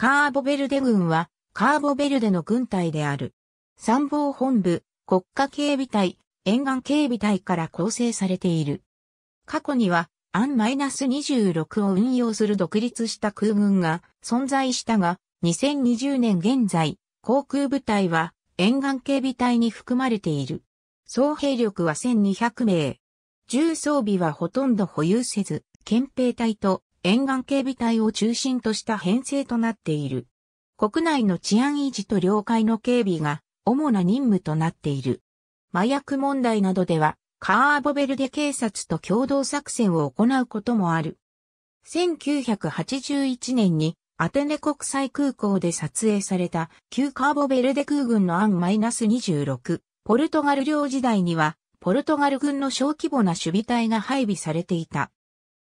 カーボベルデ軍は、カーボベルデの軍隊である。参謀本部、国家警備隊、沿岸警備隊から構成されている。過去には、アン -26 を運用する独立した空軍が存在したが、2020年現在、航空部隊は沿岸警備隊に含まれている。総兵力は1200名。重装備はほとんど保有せず、憲兵隊と沿岸警備隊を中心とした編成となっている。国内の治安維持と領海の警備が主な任務となっている。麻薬問題などでは、カーボベルデ警察と共同作戦を行うこともある。1981年にアテネ国際空港で撮影された旧カーボベルデ空軍の案 -26 ポルトガル領時代にはポルトガル軍の小規模な守備隊が配備されていた。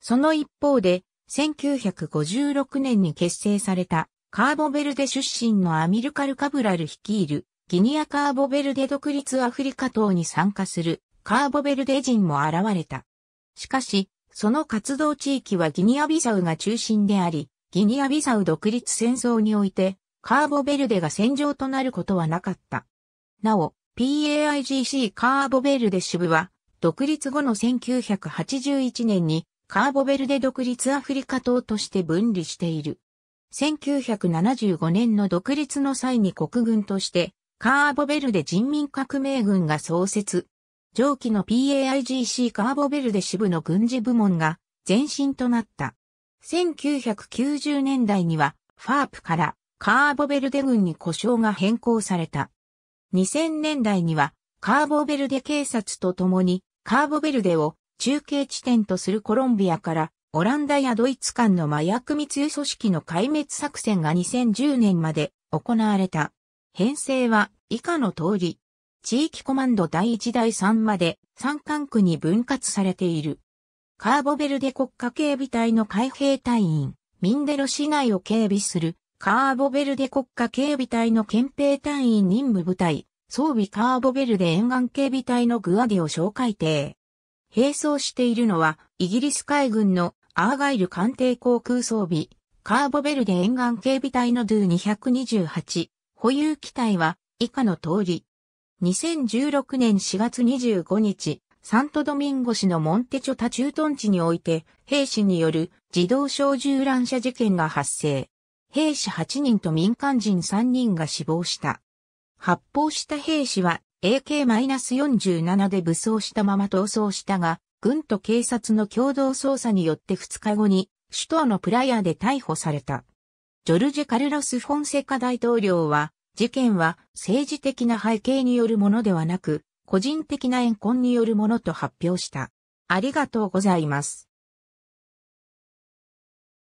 その一方で1956年に結成されたカーボベルデ出身のアミルカル・カブラル率いるギニア・カーボベルデ独立アフリカ党に参加するカーボベルデ人も現れた。しかし、その活動地域はギニア・ビサウが中心であり、ギニア・ビサウ独立戦争において、カーボベルデが戦場となることはなかった。なお、PAIGC カーボベルデ支部は、独立後の1981年にカーボベルデ独立アフリカ島として分離している。1975年の独立の際に国軍として、カーボベルデ人民革命軍が創設。上記の PAIGC カーボベルデ支部の軍事部門が前身となった。1990年代には、ファープからカーボベルデ軍に故障が変更された。2000年代には、カーボベルデ警察と共に、カーボベルデを中継地点とするコロンビアからオランダやドイツ間の麻薬密輸組織の壊滅作戦が2010年まで行われた。編成は以下の通り、地域コマンド第1第3まで3管区に分割されている。カーボベルデ国家警備隊の海兵隊員、ミンデロ市内を警備する、カーボベルデ国家警備隊の憲兵隊員任務部隊、装備カーボベルデ沿岸警備隊のグアディオ介戒艇、並走しているのは、イギリス海軍のアーガイル艦艇航空装備、カーボベルデ沿岸警備隊のドゥ228、保有機体は以下の通り。2016年4月25日、サントドミンゴ市のモンテチョタ駐屯地において、兵士による自動小銃乱射事件が発生。兵士8人と民間人3人が死亡した。発砲した兵士は AK-47 で武装したまま逃走したが、軍と警察の共同捜査によって2日後に、首都のプライヤで逮捕された。ジョルジェ・カルロス・フォンセカ大統領は、事件は政治的な背景によるものではなく、個人的な怨恨によるものと発表した。ありがとうございます。